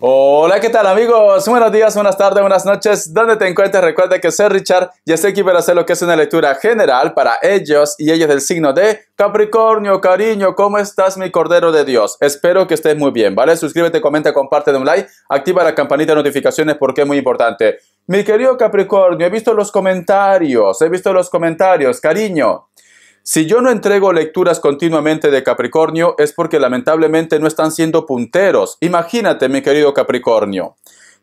Hola, ¿qué tal amigos? Buenos días, buenas tardes, buenas noches. ¿Dónde te encuentres? Recuerda que soy Richard y estoy aquí para hacer lo que es una lectura general para ellos y ellos del signo de Capricornio. Cariño, ¿cómo estás mi Cordero de Dios? Espero que estés muy bien, ¿vale? Suscríbete, comenta, comparte, de un like, activa la campanita de notificaciones porque es muy importante. Mi querido Capricornio, he visto los comentarios, he visto los comentarios, cariño. Si yo no entrego lecturas continuamente de Capricornio es porque lamentablemente no están siendo punteros. Imagínate, mi querido Capricornio,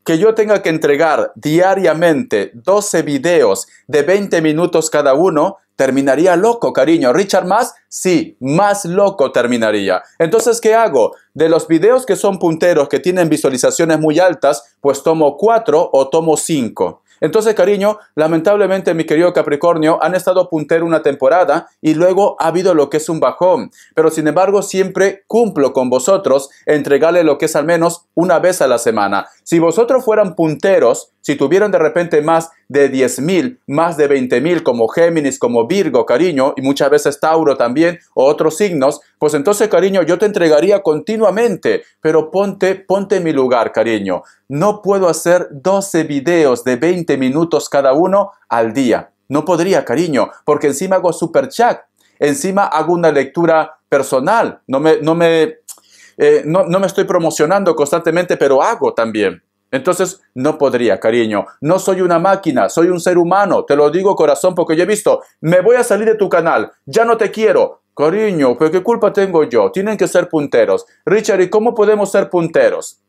que yo tenga que entregar diariamente 12 videos de 20 minutos cada uno, terminaría loco, cariño. ¿Richard más? Sí, más loco terminaría. Entonces, ¿qué hago? De los videos que son punteros, que tienen visualizaciones muy altas, pues tomo 4 o tomo 5. Entonces, cariño, lamentablemente, mi querido Capricornio, han estado puntero una temporada y luego ha habido lo que es un bajón. Pero sin embargo, siempre cumplo con vosotros entregarle lo que es al menos una vez a la semana. Si vosotros fueran punteros, si tuvieron de repente más de 10.000, más de 20.000 como Géminis, como Virgo, cariño, y muchas veces Tauro también, o otros signos, pues entonces, cariño, yo te entregaría continuamente, pero ponte, ponte en mi lugar, cariño. No puedo hacer 12 videos de 20 minutos cada uno al día. No podría, cariño, porque encima hago super chat, encima hago una lectura personal, no me, no me, eh, no, no me estoy promocionando constantemente, pero hago también. Entonces, no podría, cariño. No soy una máquina, soy un ser humano. Te lo digo corazón porque yo he visto. Me voy a salir de tu canal. Ya no te quiero. Cariño, ¿pero qué culpa tengo yo? Tienen que ser punteros. Richard, ¿y cómo podemos ser punteros?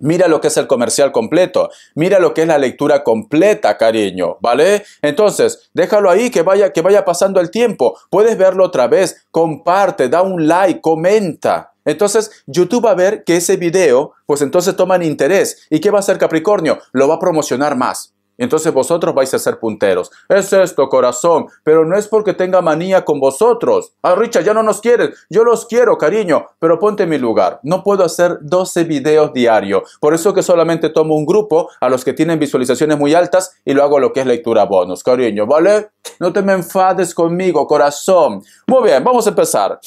Mira lo que es el comercial completo. Mira lo que es la lectura completa, cariño, ¿vale? Entonces, déjalo ahí que vaya que vaya pasando el tiempo. Puedes verlo otra vez, comparte, da un like, comenta. Entonces YouTube va a ver que ese video, pues entonces toman interés. ¿Y qué va a hacer Capricornio? Lo va a promocionar más. Entonces vosotros vais a ser punteros. Es esto, corazón, pero no es porque tenga manía con vosotros. Ah, Richard, ya no nos quieres. Yo los quiero, cariño, pero ponte en mi lugar. No puedo hacer 12 videos diario. Por eso que solamente tomo un grupo a los que tienen visualizaciones muy altas y lo hago lo que es lectura bonus, cariño, ¿vale? No te me enfades conmigo, corazón. Muy bien, vamos a empezar.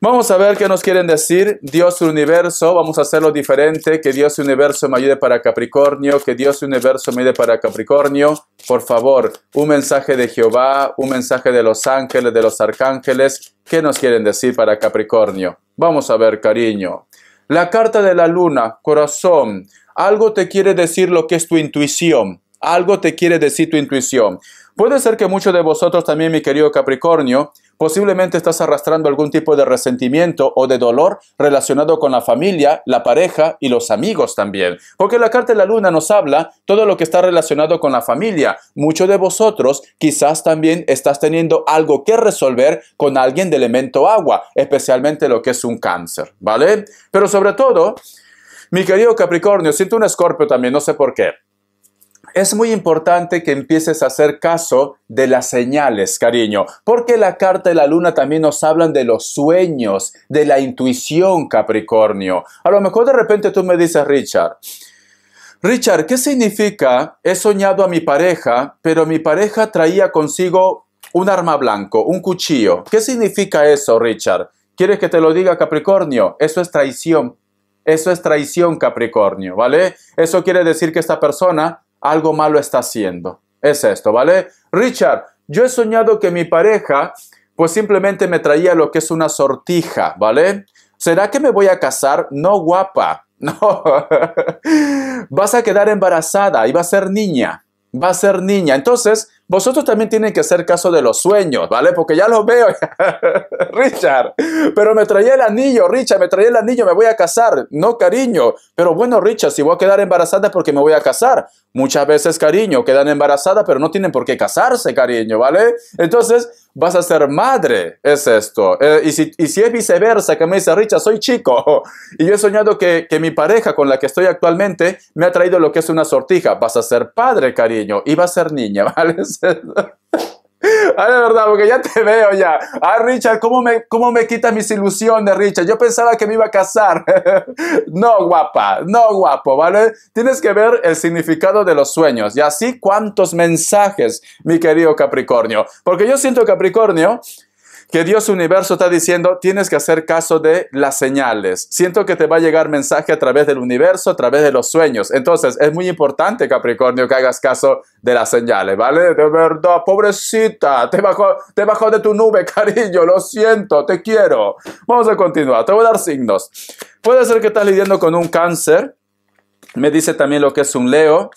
Vamos a ver qué nos quieren decir Dios Universo. Vamos a hacerlo diferente. Que Dios Universo me ayude para Capricornio. Que Dios Universo me ayude para Capricornio. Por favor, un mensaje de Jehová, un mensaje de los ángeles, de los arcángeles. ¿Qué nos quieren decir para Capricornio? Vamos a ver, cariño. La carta de la luna, corazón. Algo te quiere decir lo que es tu intuición. Algo te quiere decir tu intuición. Puede ser que muchos de vosotros también, mi querido Capricornio, posiblemente estás arrastrando algún tipo de resentimiento o de dolor relacionado con la familia, la pareja y los amigos también. Porque la carta de la luna nos habla todo lo que está relacionado con la familia. Muchos de vosotros quizás también estás teniendo algo que resolver con alguien de elemento agua, especialmente lo que es un cáncer, ¿vale? Pero sobre todo, mi querido Capricornio, siento un escorpio también, no sé por qué. Es muy importante que empieces a hacer caso de las señales, cariño, porque la carta de la luna también nos hablan de los sueños, de la intuición, Capricornio. A lo mejor de repente tú me dices, Richard, Richard, ¿qué significa? He soñado a mi pareja, pero mi pareja traía consigo un arma blanco, un cuchillo. ¿Qué significa eso, Richard? ¿Quieres que te lo diga, Capricornio? Eso es traición. Eso es traición, Capricornio, ¿vale? Eso quiere decir que esta persona algo malo está haciendo. Es esto, ¿vale? Richard, yo he soñado que mi pareja pues simplemente me traía lo que es una sortija, ¿vale? ¿Será que me voy a casar? No, guapa. No. vas a quedar embarazada y va a ser niña. Va a ser niña. Entonces, vosotros también tienen que hacer caso de los sueños, ¿vale? Porque ya los veo, Richard. Pero me traía el anillo, Richard, me traía el anillo, me voy a casar. No, cariño. Pero bueno, Richard, si voy a quedar embarazada es porque me voy a casar. Muchas veces, cariño, quedan embarazadas, pero no tienen por qué casarse, cariño, ¿vale? Entonces, vas a ser madre, es esto. Eh, y, si, es viceversa, que me dice, Richa, soy chico, y yo he soñado que, que mi pareja con la que estoy actualmente me ha traído lo que es una sortija, vas a ser padre, cariño, y va a ser niña, ¿vale? Ah, de verdad, porque ya te veo ya. Ah, Richard, ¿cómo me, cómo me quitas mis ilusiones, Richard? Yo pensaba que me iba a casar. no, guapa, no, guapo, ¿vale? Tienes que ver el significado de los sueños. Y así cuántos mensajes, mi querido Capricornio. Porque yo siento, Capricornio, que Dios universo está diciendo, tienes que hacer caso de las señales. Siento que te va a llegar mensaje a través del universo, a través de los sueños. Entonces, es muy importante, Capricornio, que hagas caso de las señales, ¿vale? De verdad, pobrecita, te bajó, te bajó de tu nube, cariño, lo siento, te quiero. Vamos a continuar, te voy a dar signos. Puede ser que estás lidiando con un cáncer, me dice también lo que es un leo,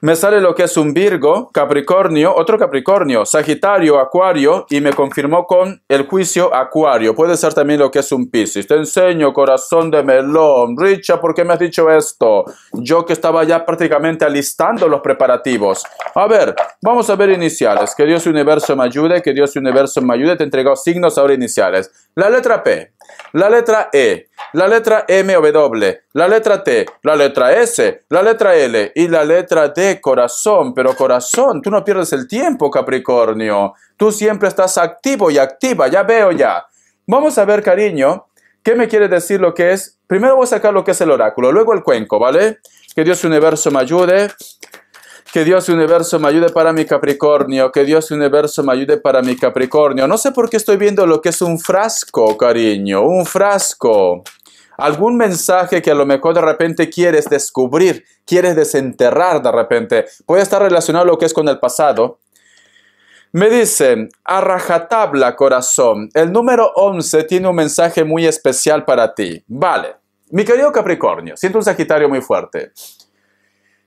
me sale lo que es un Virgo, Capricornio, otro Capricornio, Sagitario, Acuario, y me confirmó con el juicio Acuario. Puede ser también lo que es un Pisces. Te enseño, corazón de melón. Richa, ¿por qué me has dicho esto? Yo que estaba ya prácticamente alistando los preparativos. A ver, vamos a ver iniciales. Que Dios universo me ayude, que Dios universo me ayude. Te entregó signos ahora iniciales. La letra P, la letra E, la letra M o W, la letra T, la letra S, la letra L y la letra D corazón, pero corazón, tú no pierdes el tiempo, Capricornio. Tú siempre estás activo y activa, ya veo ya. Vamos a ver, cariño, ¿qué me quiere decir lo que es? Primero voy a sacar lo que es el oráculo, luego el cuenco, ¿vale? Que Dios universo me ayude. Que Dios universo me ayude para mi Capricornio. Que Dios universo me ayude para mi Capricornio. No sé por qué estoy viendo lo que es un frasco, cariño. Un frasco algún mensaje que a lo mejor de repente quieres descubrir, quieres desenterrar de repente, puede estar relacionado lo que es con el pasado. Me dicen, a rajatabla corazón, el número 11 tiene un mensaje muy especial para ti. Vale, mi querido Capricornio, siento un Sagitario muy fuerte.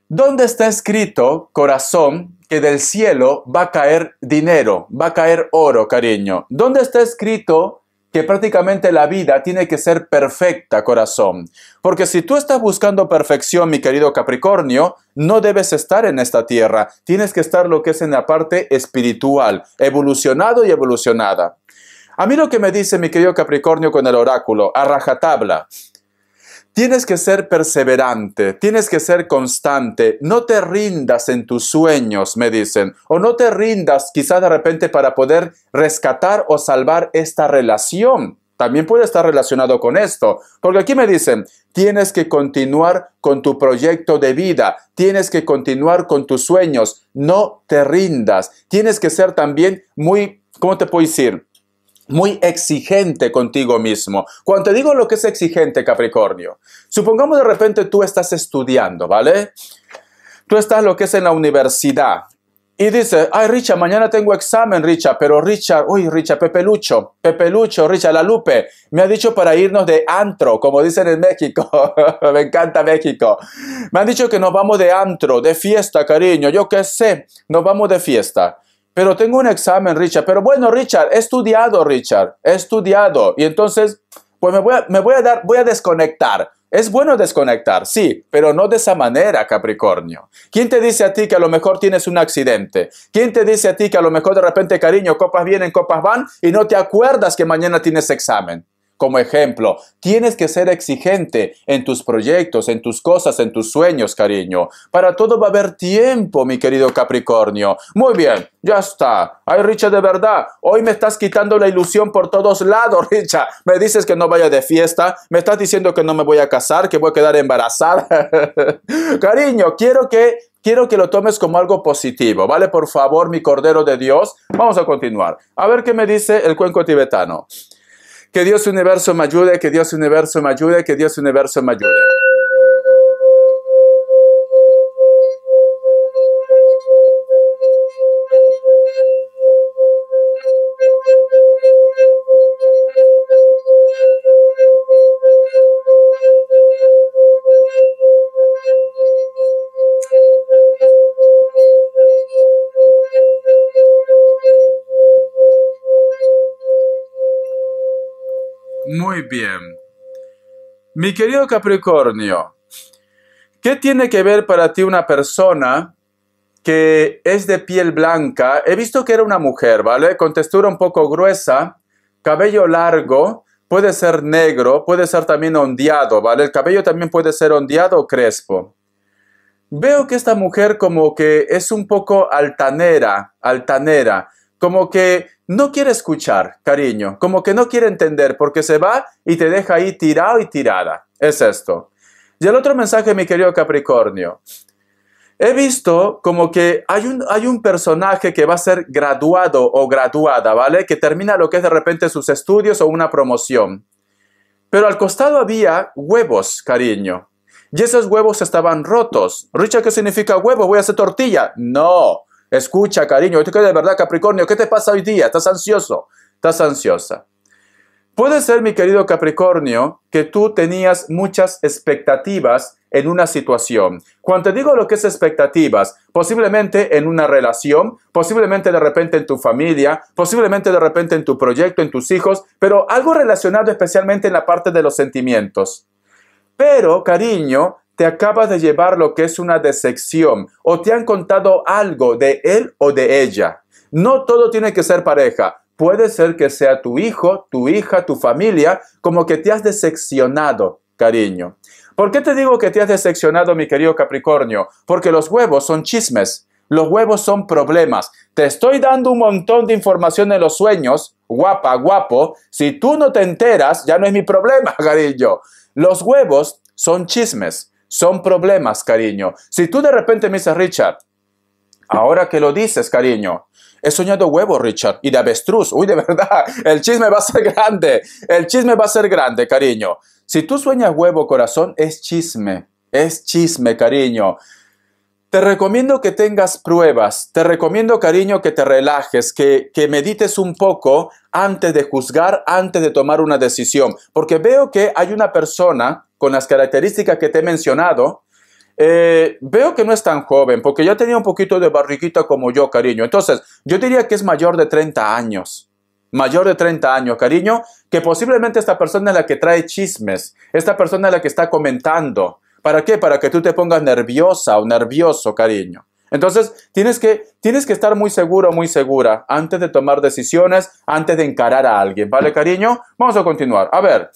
¿Dónde está escrito, corazón, que del cielo va a caer dinero, va a caer oro, cariño? ¿Dónde está escrito que prácticamente la vida tiene que ser perfecta, corazón. Porque si tú estás buscando perfección, mi querido Capricornio, no debes estar en esta tierra. Tienes que estar lo que es en la parte espiritual, evolucionado y evolucionada. A mí lo que me dice mi querido Capricornio con el oráculo, a rajatabla, Tienes que ser perseverante, tienes que ser constante, no te rindas en tus sueños, me dicen, o no te rindas quizás de repente para poder rescatar o salvar esta relación. También puede estar relacionado con esto, porque aquí me dicen, tienes que continuar con tu proyecto de vida, tienes que continuar con tus sueños, no te rindas, tienes que ser también muy, ¿cómo te puedo decir? muy exigente contigo mismo. Cuando te digo lo que es exigente, Capricornio, supongamos de repente tú estás estudiando, ¿vale? Tú estás lo que es en la universidad. Y dice, ay Richa, mañana tengo examen, Richa, pero Richa, uy Richa, Pepelucho, Pepelucho, Richa, la Lupe, me ha dicho para irnos de antro, como dicen en México, me encanta México. Me han dicho que nos vamos de antro, de fiesta, cariño, yo qué sé, nos vamos de fiesta pero tengo un examen, Richard. Pero bueno, Richard, he estudiado, Richard, he estudiado. Y entonces, pues me voy a, dar, voy a desconectar. Es bueno desconectar, sí, pero no de esa manera, Capricornio. ¿Quién te dice a ti que a lo mejor tienes un accidente? ¿Quién te dice a ti que a lo mejor de repente, cariño, copas vienen, copas van y no te acuerdas que mañana tienes examen? Como ejemplo, tienes que ser exigente en tus proyectos, en tus cosas, en tus sueños, cariño. Para todo va a haber tiempo, mi querido Capricornio. Muy bien, ya está. Ay, Richa, de verdad, hoy me estás quitando la ilusión por todos lados, Richa. Me dices que no vaya de fiesta, me estás diciendo que no me voy a casar, que voy a quedar embarazada. cariño, quiero que quiero que lo tomes como algo positivo, ¿vale? Por favor, mi Cordero de Dios. Vamos a continuar. A ver qué me dice el cuenco tibetano. Que Dios universo me ayude, que Dios universo me ayude, que Dios universo me ayude. Muy bien. Mi querido Capricornio, ¿qué tiene que ver para ti una persona que es de piel blanca? He visto que era una mujer, ¿vale? Con textura un poco gruesa, cabello largo, puede ser negro, puede ser también ondeado, ¿vale? El cabello también puede ser ondeado o crespo. Veo que esta mujer como que es un poco altanera, altanera como que no quiere escuchar, cariño, como que no quiere entender porque se va y te deja ahí tirado y tirada. Es esto. Y el otro mensaje, mi querido Capricornio. He visto como que hay un, hay un personaje que va a ser graduado o graduada, ¿vale? Que termina lo que es de repente sus estudios o una promoción. Pero al costado había huevos, cariño. Y esos huevos estaban rotos. Richard, ¿qué significa huevo? ¿Voy a hacer tortilla? No. Escucha, cariño, ¿qué de verdad, Capricornio? ¿Qué te pasa hoy día? ¿Estás ansioso? ¿Estás ansiosa? Puede ser, mi querido Capricornio, que tú tenías muchas expectativas en una situación. Cuando te digo lo que es expectativas, posiblemente en una relación, posiblemente de repente en tu familia, posiblemente de repente en tu proyecto, en tus hijos, pero algo relacionado especialmente en la parte de los sentimientos. Pero, cariño, te acabas de llevar lo que es una decepción o te han contado algo de él o de ella. No todo tiene que ser pareja. Puede ser que sea tu hijo, tu hija, tu familia, como que te has decepcionado, cariño. ¿Por qué te digo que te has decepcionado, mi querido Capricornio? Porque los huevos son chismes, los huevos son problemas. Te estoy dando un montón de información en los sueños, guapa, guapo. Si tú no te enteras, ya no es mi problema, cariño. Los huevos son chismes. Son problemas, cariño. Si tú de repente me dices, Richard, ahora que lo dices, cariño, he soñado huevo, Richard, y de avestruz. Uy, de verdad, el chisme va a ser grande. El chisme va a ser grande, cariño. Si tú sueñas huevo, corazón, es chisme. Es chisme, cariño. Te recomiendo que tengas pruebas, te recomiendo cariño que te relajes, que, que, medites un poco antes de juzgar, antes de tomar una decisión, porque veo que hay una persona con las características que te he mencionado, eh, veo que no es tan joven, porque ya tenía un poquito de barriguita como yo, cariño. Entonces, yo diría que es mayor de 30 años. Mayor de 30 años, cariño, que posiblemente esta persona es la que trae chismes, esta persona es la que está comentando. ¿Para qué? Para que tú te pongas nerviosa o nervioso, cariño. Entonces, tienes que, tienes que estar muy seguro, muy segura, antes de tomar decisiones, antes de encarar a alguien, ¿vale, cariño? Vamos a continuar. A ver,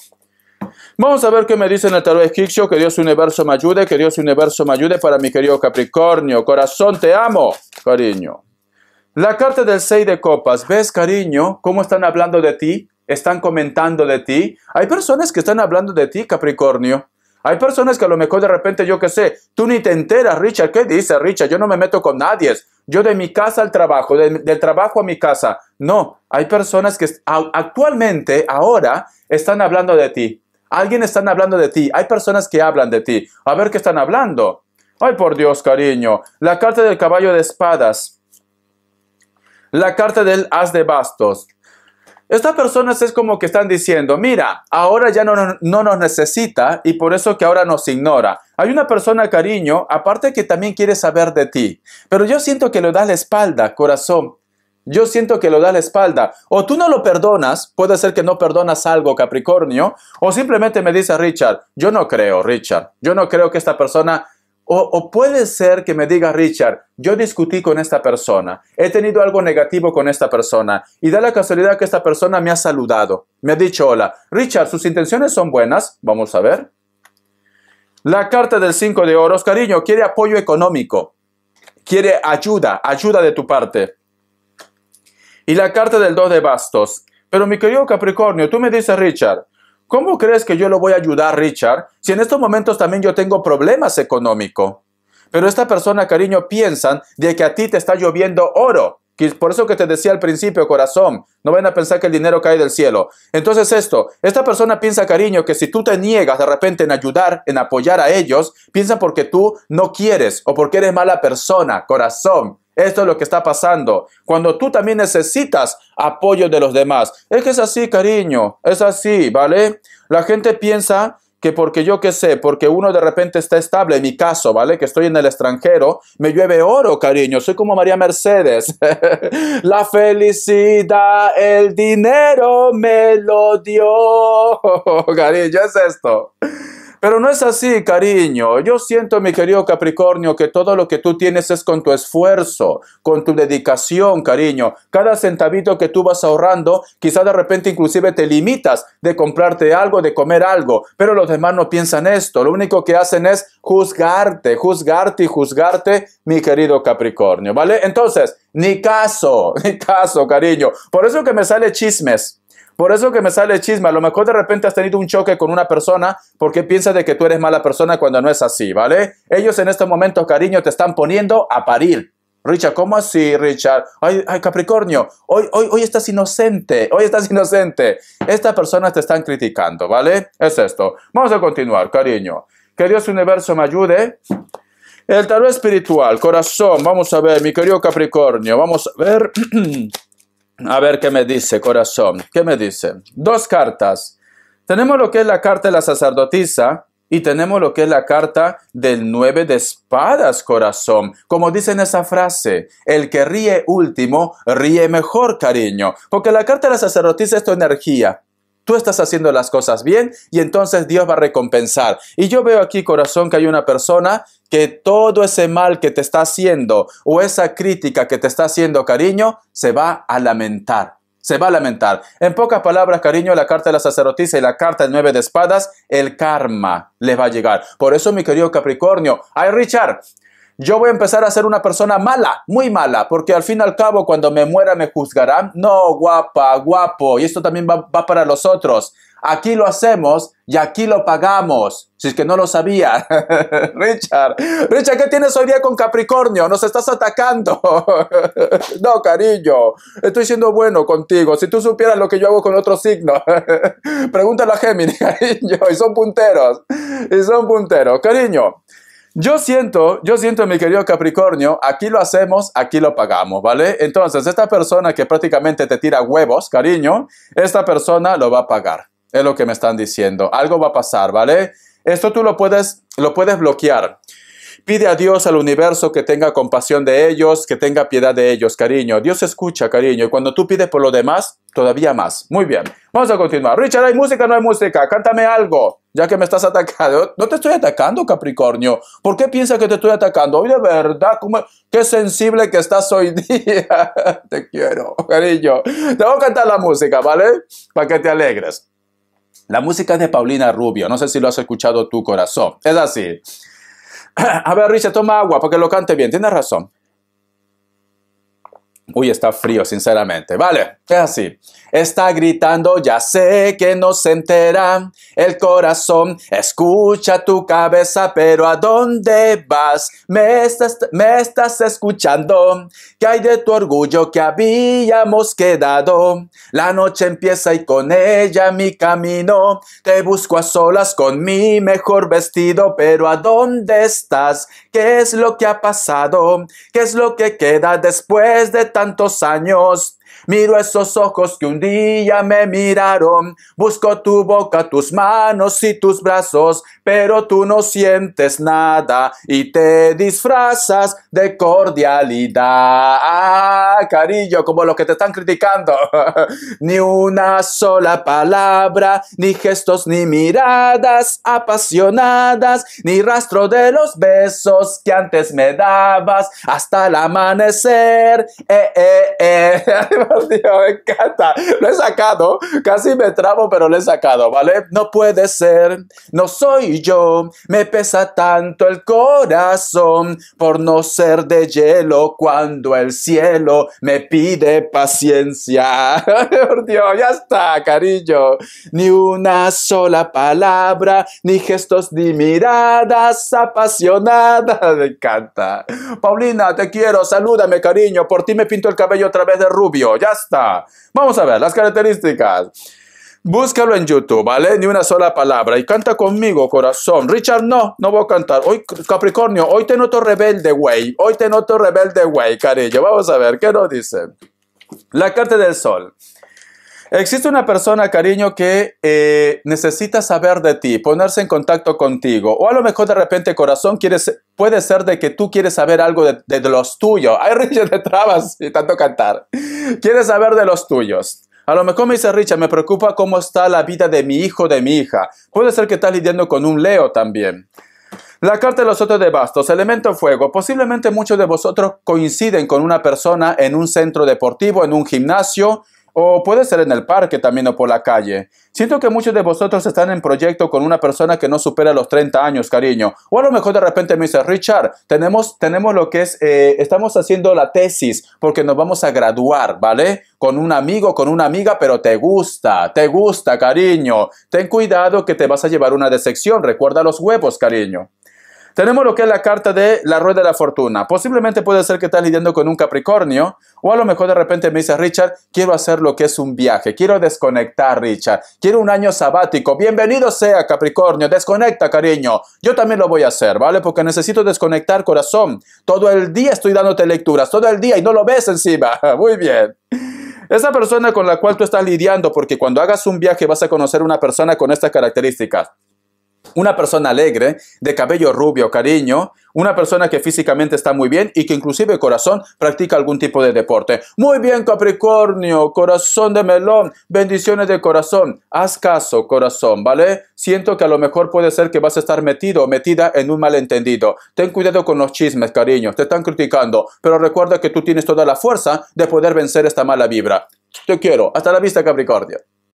Vamos a ver qué me dice en el tarot de Kixio, que Dios universo me ayude, que Dios universo me ayude para mi querido Capricornio. Corazón, te amo, cariño. La carta del 6 de copas. ¿Ves, cariño, cómo están hablando de ti? Están comentando de ti. Hay personas que están hablando de ti, Capricornio. Hay personas que a lo mejor de repente, yo qué sé, tú ni te enteras, Richard. ¿Qué dice Richard? Yo no me meto con nadie. Yo de mi casa al trabajo, del trabajo a mi casa. No, hay personas que actualmente, ahora, están hablando de ti. Alguien están hablando de ti. Hay personas que hablan de ti. A ver qué están hablando. Ay, por Dios, cariño. La carta del caballo de espadas. La carta del as de bastos. Estas personas es como que están diciendo, mira, ahora ya no, no, nos necesita y por eso que ahora nos ignora. Hay una persona, cariño, aparte que también quiere saber de ti, pero yo siento que le das la espalda, corazón, yo siento que lo da la espalda. O tú no lo perdonas, puede ser que no perdonas algo, Capricornio, o simplemente me dice Richard, yo no creo, Richard, yo no creo que esta persona... O, puede ser que me diga Richard, yo discutí con esta persona, he tenido algo negativo con esta persona y da la casualidad que esta persona me ha saludado, me ha dicho hola. Richard, sus intenciones son buenas, vamos a ver. La carta del 5 de oros, cariño, quiere apoyo económico, quiere ayuda, ayuda de tu parte y la carta del 2 de bastos. Pero mi querido Capricornio, tú me dices, Richard, ¿cómo crees que yo lo voy a ayudar, Richard, si en estos momentos también yo tengo problemas económicos? Pero esta persona, cariño, piensan de que a ti te está lloviendo oro. Por eso que te decía al principio, corazón, no vayan a pensar que el dinero cae del cielo. Entonces esto, esta persona piensa, cariño, que si tú te niegas de repente en ayudar, en apoyar a ellos, piensa porque tú no quieres o porque eres mala persona, corazón. Esto es lo que está pasando. Cuando tú también necesitas apoyo de los demás. Es que es así, cariño. Es así, ¿vale? La gente piensa que porque yo qué sé, porque uno de repente está estable, en mi caso, ¿vale? Que estoy en el extranjero, me llueve oro, cariño, soy como María Mercedes. la felicidad, el dinero me lo dio, cariño, es esto. Pero no es así, cariño. Yo siento, mi querido Capricornio, que todo lo que tú tienes es con tu esfuerzo, con tu dedicación, cariño. Cada centavito que tú vas ahorrando, quizás de repente inclusive te limitas de comprarte algo, de comer algo. Pero los demás no piensan esto. Lo único que hacen es juzgarte, juzgarte y juzgarte, mi querido Capricornio, ¿vale? Entonces, ni caso, ni caso, cariño. Por eso que me sale chismes por eso que me sale chisma chisme. A lo mejor de repente has tenido un choque con una persona porque piensas de que tú eres mala persona cuando no es así, ¿vale? Ellos en este momento, cariño, te están poniendo a parir. Richard, ¿cómo así, Richard? Ay, ay, Capricornio, hoy, hoy, hoy estás inocente, hoy estás inocente. Estas personas te están criticando, ¿vale? Es esto. Vamos a continuar, cariño. Que Dios Universo me ayude. El tarot espiritual, corazón, vamos a ver, mi querido Capricornio, vamos a ver. A ver qué me dice, corazón. ¿Qué me dice? Dos cartas. Tenemos lo que es la carta de la sacerdotisa y tenemos lo que es la carta del nueve de espadas, corazón. Como dice en esa frase, el que ríe último, ríe mejor, cariño. Porque la carta de la sacerdotisa es tu energía, tú estás haciendo las cosas bien y entonces Dios va a recompensar. Y yo veo aquí, corazón, que hay una persona que todo ese mal que te está haciendo o esa crítica que te está haciendo, cariño, se va a lamentar. Se va a lamentar. En pocas palabras, cariño, la carta de la sacerdotisa y la carta del nueve de espadas, el karma les va a llegar. Por eso, mi querido Capricornio, ay Richard, yo voy a empezar a ser una persona mala, muy mala, porque al fin y al cabo cuando me muera me juzgarán. No, guapa, guapo. Y esto también va, para los otros. Aquí lo hacemos y aquí lo pagamos. Si es que no lo sabía. Richard, Richard, ¿qué tienes hoy día con Capricornio? Nos estás atacando. no, cariño, estoy siendo bueno contigo. Si tú supieras lo que yo hago con otro signo, pregúntale a Géminis, cariño. Y son punteros. Y son punteros. Cariño, yo siento, yo siento, mi querido Capricornio, aquí lo hacemos, aquí lo pagamos, ¿vale? Entonces, esta persona que prácticamente te tira huevos, cariño, esta persona lo va a pagar. Es lo que me están diciendo. Algo va a pasar, ¿vale? Esto tú lo puedes, lo puedes bloquear. Pide a Dios, al universo, que tenga compasión de ellos, que tenga piedad de ellos, cariño. Dios escucha, cariño. Y cuando tú pides por lo demás, Todavía más. Muy bien. Vamos a continuar. Richard, ¿hay música no hay música? Cántame algo, ya que me estás atacando. No te estoy atacando, Capricornio. ¿Por qué piensas que te estoy atacando? Hoy de verdad, qué sensible que estás hoy día. te quiero, cariño. Te voy a cantar la música, ¿vale? Para que te alegres. La música es de Paulina Rubio. No sé si lo has escuchado tu corazón. Es así. A ver, Richard, toma agua para que lo cante bien. Tienes razón. Uy, está frío, sinceramente. Vale, Así. Está gritando, ya sé que no se entera el corazón. Escucha tu cabeza, pero ¿a dónde vas? Me estás, me estás escuchando. ¿Qué hay de tu orgullo que habíamos quedado? La noche empieza y con ella mi camino. Te busco a solas con mi mejor vestido, pero ¿a dónde estás? ¿Qué es lo que ha pasado? ¿Qué es lo que queda después de tantos años? Miro esos ojos que un día me miraron. Busco tu boca, tus manos y tus brazos, pero tú no sientes nada y te disfrazas de cordialidad. Carillo, como los que te están criticando. ni una sola palabra, ni gestos, ni miradas apasionadas, ni rastro de los besos que antes me dabas hasta el amanecer. Eh, eh, eh. Dios, me encanta. Lo he sacado, casi me trabo, pero lo he sacado, ¿vale? No puede ser, no soy yo, me pesa tanto el corazón por no ser de hielo cuando el cielo me pide paciencia. Dios, ya está, cariño. Ni una sola palabra, ni gestos, ni miradas apasionadas. Me encanta. Paulina, te quiero, salúdame, cariño. Por ti me pinto el cabello otra vez de rubio. Ya Vamos a ver las características. Búscalo en YouTube, ¿vale? Ni una sola palabra. Y canta conmigo, corazón. Richard, no, no voy a cantar. Hoy, Capricornio, hoy te noto rebelde, güey. Hoy te noto rebelde, güey, cariño. Vamos a ver, ¿qué nos dice? La carta del sol. Existe una persona, cariño, que eh, necesita saber de ti, ponerse en contacto contigo. O a lo mejor de repente, corazón, quieres, puede ser de que tú quieres saber algo de, los tuyos. Ay, Richard, de trabas y tanto cantar. Quieres saber de los tuyos. A lo mejor me dice Richard, me preocupa cómo está la vida de mi hijo, de mi hija. Puede ser que estás lidiando con un Leo también. La carta de los otros de bastos, elemento fuego. Posiblemente muchos de vosotros coinciden con una persona en un centro deportivo, en un gimnasio, o puede ser en el parque también o por la calle. Siento que muchos de vosotros están en proyecto con una persona que no supera los 30 años, cariño. O a lo mejor de repente me dice, Richard, tenemos, tenemos lo que es, eh, estamos haciendo la tesis porque nos vamos a graduar, ¿vale? Con un amigo, con una amiga, pero te gusta, te gusta, cariño. Ten cuidado que te vas a llevar una decepción. Recuerda los huevos, cariño. Tenemos lo que es la carta de la rueda de la fortuna. Posiblemente puede ser que estás lidiando con un Capricornio o a lo mejor de repente me dices, Richard, quiero hacer lo que es un viaje, quiero desconectar, Richard, quiero un año sabático. Bienvenido sea Capricornio, desconecta, cariño. Yo también lo voy a hacer, ¿vale? Porque necesito desconectar corazón. Todo el día estoy dándote lecturas, todo el día y no lo ves encima. Muy bien. Esa persona con la cual tú estás lidiando, porque cuando hagas un viaje vas a conocer una persona con estas características una persona alegre, de cabello rubio, cariño, una persona que físicamente está muy bien y que inclusive corazón practica algún tipo de deporte. Muy bien Capricornio, corazón de melón, bendiciones de corazón. Haz caso corazón, ¿vale? Siento que a lo mejor puede ser que vas a estar metido o metida en un malentendido. Ten cuidado con los chismes, cariño, te están criticando, pero recuerda que tú tienes toda la fuerza de poder vencer esta mala vibra. Te quiero, hasta la vista Capricornio.